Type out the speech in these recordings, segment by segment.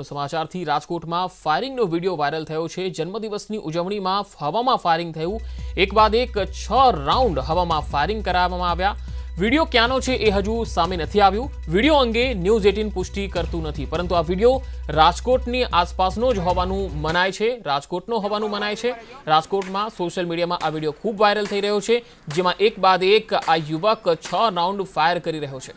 તો સમાચારથી રાજકોટમાં ફાયરિંગનો video viral થયો છે જન્મદિવસની ઉજવણીમાં હવામાં ફાયરિંગ થયું એક બાદ એક 6 રાઉન્ડ હવામાં ફાયરિંગ કરાવવામાં આવ્યા વિડિયો ક્યાંનો છે એ હજુ સામે નથી આવ્યો વિડિયો અંગે ન્યૂઝ 18 પુષ્ટિ કરતું નથી પરંતુ આ વિડિયો રાજકોટની આસપાસનો જ હોવાનું મનાય છે રાજકોટનો હોવાનું મનાય છે રાજકોટમાં સોશિયલ મીડિયામાં આ વિડિયો ખૂબ વાયરલ થઈ રહ્યો છે જેમાં એક બાદ એક આ યુવક 6 રાઉન્ડ ફાયર કરી રહ્યો છે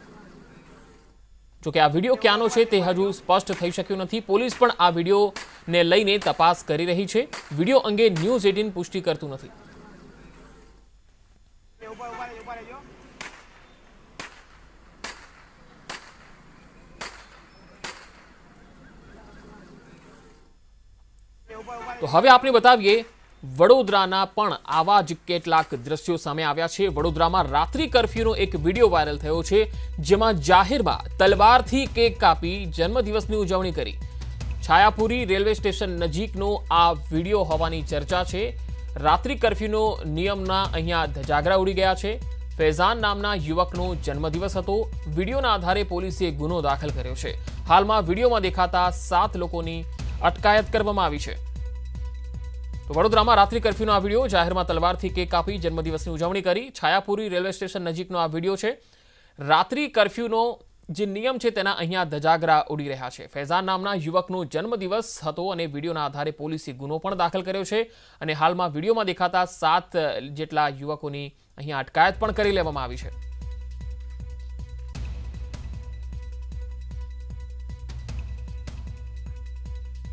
જોકે આ વિડીયો ક્યાંનો છે તે હજુ સ્પષ્ટ થઈ શક્યું નથી પોલીસ પણ આ વિડીયોને લઈને તપાસ કરી રહી છે વિડીયો અંગે ન્યૂઝ એટીન પુષ્ટિ કરતું નથી તો હવે આપણે બતાવીએ વડોદરાના પણ આવા જ કેટલાક દ્રશ્યો સામે આવ્યા છે વડોદરામાં રાત્રિ કરફ્યુનો એક વિડીયો વાયરલ થયો છે જેમાં જાહેરમાં તલવારથી કેક કાપી જન્મદિવસની ઉજવણી કરી છાયાપુરી રેલવે સ્ટેશન નજીકનો આ વિડીયો હોવાની ચર્ચા છે રાત્રિ કરફ્યુનો નિયમના અહીંયા ધજાગરા ઉડી ગયા છે ફેઝાન નામના યુવકનો જન્મદિવસ હતો વિડીયોના આધારે પોલીસે ગુનો દાખલ કર્યો છે હાલમાં વિડીયોમાં દેખાતા સાત લોકોની અટકાયત કરવામાં આવી છે તો વડોદરામાં રાત્રિ કરફ્યુનો આ વિડીયો જાહેરમાં તલવારથી કેક કાપી જન્મદિવસની ઉજવણી કરી છાયાપુરી રેલવે સ્ટેશન નજીકનો આ વિડીયો છે રાત્રિ કરફ્યુનો જે નિયમ છે તેના અહીંયા ધજાગરા ઉડી રહ્યા છે ફૈઝાન નામના યુવકનો જન્મદિવસ હતો અને વિડીયોના આધારે પોલીસે ગુનો પણ દાખલ કર્યો છે અને હાલમાં વિડીયોમાં દેખાતા સાત જેટલા યુવકોની અહીંયા અટકાયત પણ કરી લેવામાં આવી છે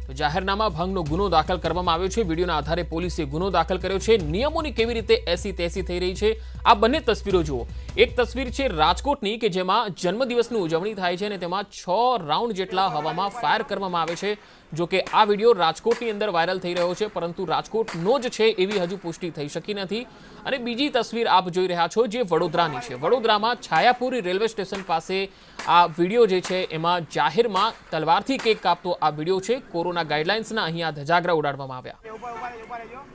તો જાહેરનામા ભંગનો ગુનો દાખલ કરવામાં આવ્યો છે વિડીયોના આધારે પોલીસે ગુનો દાખલ કર્યો છે નિયમોની કેવી રીતે એસી તેસી થઈ રહી છે આ બંને તસવીરો જુઓ એક તસવીર છે રાજકોટની કે જેમાં જન્મદિવસની ઉજવણી થાય છે અને તેમાં છ રાઉન્ડ જેટલા હવામાં ફાયર કરવામાં આવે છે જો કે આ વિડીયો રાજકોટની અંદર વાયરલ થઈ રહ્યો છે પરંતુ રાજકોટનો જ છે એવી હજુ પુષ્ટિ થઈ શકી નથી અને બીજી તસવીર આપ જોઈ રહ્યા છો જે વડોદરાની છે વડોદરામાં છાયાપુરી રેલવે સ્ટેશન પાસે આ વિડીયો જે છે એમાં જાહેરમાં તલવારથી કેક કાપતો આ વિડીયો છે કોરોના ગાઈડલાઇન્સના અહીંયા ધજાગરા ઉડાડવામાં આવ્યા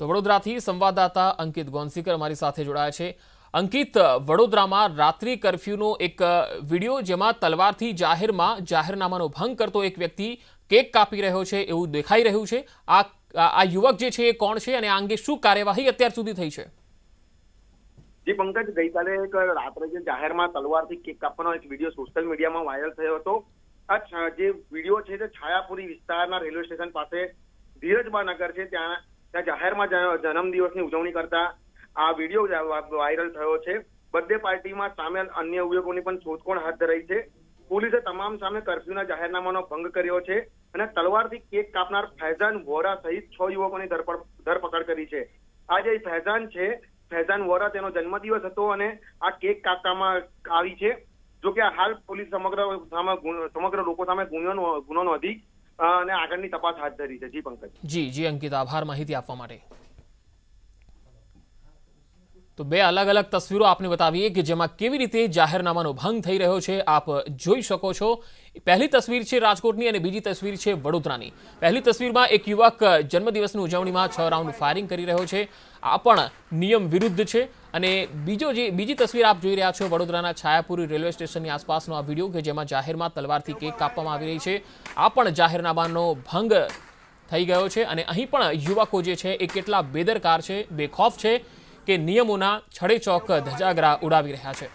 તો વડોદરાથી સંવાદદાતા અંકિત ગોનસીકર અમારી સાથે જોડાયા છે અંકિત વડોદરામાં રાત્રિ કરફ્યુનો એક વિડીયો જેમાં તલવારથી જાહેરમાં જાહેરનામાનો ભંગ કરતો એક વ્યક્તિ કેક કાપી રહ્યો છે એવું દેખાઈ રહ્યું છે આ આ યુવક જે છે એ કોણ છે અને આ અંગે શું કાર્યવાહી અત્યાર સુધી થઈ છે જે પંકજ ગઈકાલે એક રાત્રે જે જાહેરમાં તલવારથી કેક કાપવાનો એક વિડીયો સોશિયલ મીડિયામાં વાયરલ થયો હતો આ જે વિડીયો છે તે છાયાપુરી વિસ્તારના રેલવે સ્ટેશન પાસે ધીરજબા નગર છે ત્યાં ત્યાં જાહેરમાં જન્મદિવસની ઉજવણી કરતા આ વિડીયો વાયરલ થયો છે બર્થડે પાર્ટીમાં સામેલ અન્ય ઉદ્યોગોની પણ શોધખોળ હાથ ધરાઈ છે પોલીસે તમામ સામે કરફ્યુના જાહેરનામાનો ભંગ કર્યો છે અને તલવારથી કેક કાપનાર ફેઝાન વોરા સહિત છ યુવકોની ધરપકડ કરી છે આજે જે છે ફેઝાન વોરા તેનો જન્મદિવસ હતો અને આ કેક કાપવામાં આવી છે જોકે હાલ પોલીસ સમગ્ર સમગ્ર લોકો સામે ગુનો ગુનો નોંધી અને આગળની તપાસ હાથ ધરી છે જી પંકજ જી જી અંકિત આભાર માહિતી આપવા માટે તો બે અલગ અલગ તસવીરો આપને બતાવીએ કે જેમાં કેવી રીતે જાહેરનામાનો ભંગ થઈ રહ્યો છે આપ જોઈ શકો છો પહેલી તસવીર છે રાજકોટની અને બીજી તસવીર છે વડોદરાની પહેલી તસવીરમાં એક યુવક જન્મદિવસની ઉજવણીમાં છ રાઉન્ડ ફાયરિંગ કરી રહ્યો છે આ પણ નિયમ વિરુદ્ધ છે અને બીજો જે બીજી તસવીર આપ જોઈ રહ્યા છો વડોદરાના છાયાપુરી રેલવે સ્ટેશનની આસપાસનો આ વિડીયો કે જેમાં જાહેરમાં તલવારથી કેક કાપવામાં આવી રહી છે આ પણ જાહેરનામાનો ભંગ થઈ ગયો છે અને અહીં પણ યુવકો જે છે એ કેટલા બેદરકાર છે બેખોફ છે કે નિયમોના છડે ચોક ધજાગરા ઉડાવી રહ્યા છે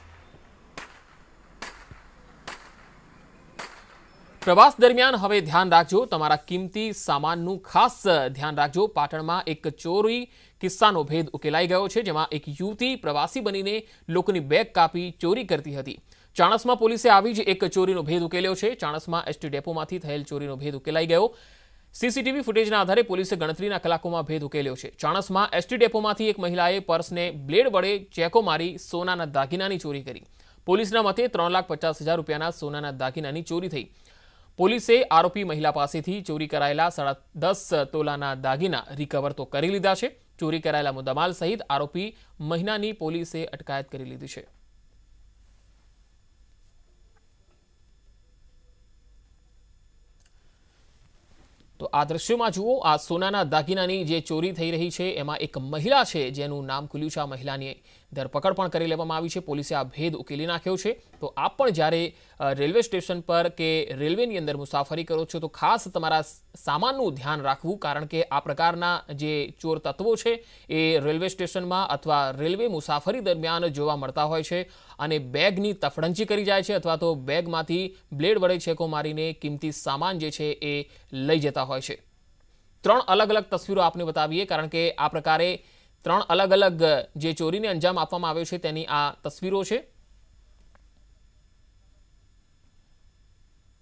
પ્રવાસ દરમિયાન હવે ધ્યાન રાખજો તમારા કિંમતી સામાનનું ખાસ ધ્યાન રાખજો પાટણમાં એક ચોરી કિસ્સાનો ભેદ ઉકેલાઈ ગયો છે જેમાં એક યુવતી પ્રવાસી બનીને લોકોની બેગ કાપી ચોરી કરતી હતી ચાણસમાં પોલીસે આવી જ એક ચોરીનો ભેદ ઉકેલ્યો છે ચાણસમાં એસટી ડેપોમાંથી થયેલ ચોરીનો ભેદ ઉકેલાઈ ગયો સીસીટીવી ફૂટેજના આધારે પોલીસે ગણતરીના કલાકોમાં ભેદ ઉકેલ્યો છે ચાણસમાં એસટી ડેપોમાંથી એક મહિલાએ પર્સને બ્લેડ વડે ચેકો મારી સોનાના દાગીનાની ચોરી કરી પોલીસના મતે ત્રણ લાખ પચાસ હજાર રૂપિયાના સોનાના દાગીનાની ચોરી થઈ પોલીસે આરોપી મહિલા પાસેથી ચોરી કરાયેલા સાડા દસ તોલાના દાગીના રિકવર તો કરી લીધા છે ચોરી કરાયેલા મુદ્દામાલ સહિત આરોપી મહિનાની પોલીસે અટકાયત કરી લીધી છે તો આ દ્રશ્યમાં જુઓ આ સોનાના દાગીનાની જે ચોરી થઈ રહી છે એમાં એક મહિલા છે જેનું નામ ખુલ્યું છે આ મહિલાની ધરપકડ પણ કરી લેવામાં આવી છે પોલીસે આ ભેદ ઉકેલી નાખ્યો છે તો આપ પણ જ્યારે રેલવે સ્ટેશન પર કે રેલવેની અંદર મુસાફરી કરો છો તો ખાસ તમારા સામાનનું ધ્યાન રાખવું કારણ કે આ પ્રકારના જે ચોર તત્વો છે એ રેલવે સ્ટેશનમાં અથવા રેલવે મુસાફરી દરમિયાન જોવા મળતા હોય છે અને બેગની તફડંચી કરી જાય છે અથવા તો બેગમાંથી બ્લેડ વડે છેકો મારીને કિંમતી સામાન જે છે એ લઈ જતા હોય છે ત્રણ અલગ અલગ તસવીરો આપને બતાવીએ કારણ કે આ પ્રકારે ત્રણ અલગ અલગ જે ચોરીને અંજામ આપવામાં આવ્યો છે તેની આ તસવીરો છે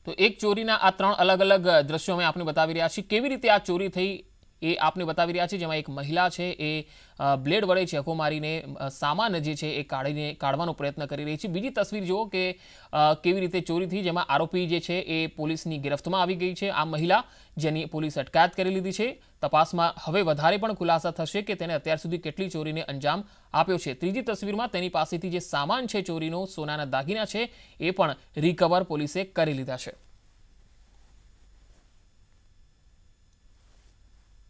તો એક ચોરીના આ ત્રણ અલગ અલગ દ્રશ્યો અમે આપને બતાવી રહ્યા છીએ કેવી રીતે આ ચોરી થઈ એ આપને બતાવી રહ્યા છે જેમાં એક મહિલા છે એ બ્લેડ વડે ચેકો મારીને સામાન જે છે એ કાઢીને કાઢવાનો પ્રયત્ન કરી રહી છે બીજી તસવીર જુઓ કે કેવી રીતે ચોરી થઈ જેમાં આરોપી જે છે એ પોલીસની ગિરફ્તમાં આવી ગઈ છે આ મહિલા જેની પોલીસ અટકાયત કરી લીધી છે તપાસમાં હવે વધારે પણ ખુલાસા થશે કે તેને અત્યાર સુધી કેટલી ચોરીને અંજામ આપ્યો છે ત્રીજી તસવીરમાં તેની પાસેથી જે સામાન છે ચોરીનો સોનાના દાગીના છે એ પણ રિકવર પોલીસે કરી લીધા છે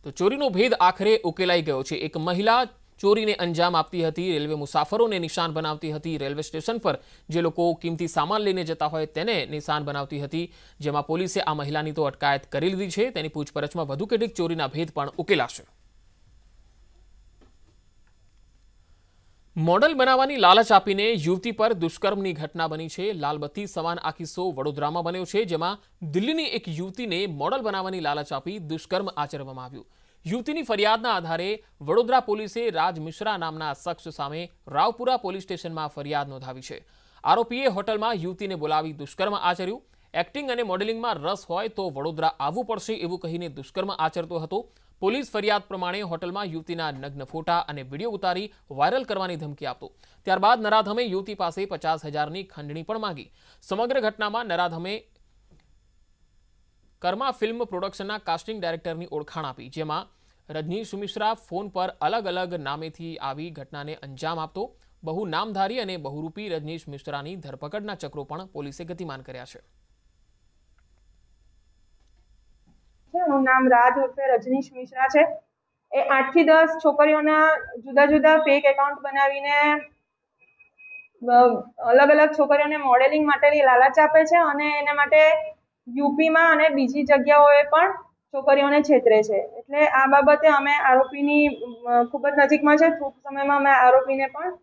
તો ચોરીનો ભેદ આખરે ઉકેલાઈ ગયો છે એક મહિલા ચોરીને અંજામ આપતી હતી રેલવે મુસાફરોને નિશાન બનાવતી હતી રેલવે સ્ટેશન પર જે લોકો કિંમતી સામાન લઈને જતા હોય તેને નિશાન બનાવતી હતી જેમાં પોલીસે આ મહિલાની તો અટકાયત કરી લીધી છે તેની પૂછપરછમાં વધુ કેટલીક ચોરીના ભેદ પણ ઉકેલાશે મોડલ બનાવવાની લાલચ આપીને યુવતી પર દુષ્કર્મની ઘટના બની છે લાલબત્તી સમાન આ કિસ્સો વડોદરામાં બન્યો છે જેમાં દિલ્હીની એક યુવતીને મોડલ બનાવવાની લાલચ આપી દુષ્કર્મ આચરવામાં આવ્યું યુવતીની ફરિયાદના આધારે વડોદરા પોલીસે રાજ મિશ્રા નામના શખ્સ સામે રાવપુરા પોલીસ સ્ટેશનમાં ફરિયાદ નોંધાવી છે આરોપીએ હોટલમાં યુવતીને બોલાવી દુષ્કર્મ આચર્યું એક્ટિંગ અને મોડેલિંગમાં રસ હોય તો વડોદરા આવવું પડશે એવું કહીને દુષ્કર્મ આચરતો હતો પોલીસ ફરિયાદ પ્રમાણે હોટલમાં યુવતીના નગ્ન ફોટા અને વિડીયો ઉતારી વાયરલ કરવાની ધમકી આપતો ત્યારબાદ નરાધમે યુવતી પાસે પચાસ હજારની ખંડણી પણ માંગી સમગ્ર ઘટનામાં નરાધમે કર્મા ફિલ્મ પ્રોડક્શનના કાસ્ટિંગ ડાયરેક્ટરની ઓળખાણ આપી જેમાં રજનીશ મિશ્રા ફોન પર અલગ અલગ નામેથી આવી ઘટનાને અંજામ આપતો બહુ નામધારી અને બહુરૂપી રજનીશ મિશ્રાની ધરપકડના ચક્રો પણ પોલીસે ગતિમાન કર્યા છે જેમનું નામ રાજ ઉર્ફે રજનીશ મિશ્રા છે એ થી દસ છોકરીઓના જુદા જુદા ફેક એકાઉન્ટ બનાવીને અલગ અલગ છોકરીઓને મોડેલિંગ માટેની લાલચ આપે છે અને એના માટે યુપીમાં અને બીજી જગ્યાઓએ પણ છોકરીઓને છેતરે છે એટલે આ બાબતે અમે આરોપીની ખૂબ જ નજીકમાં છે ટૂંક સમયમાં અમે આરોપીને પણ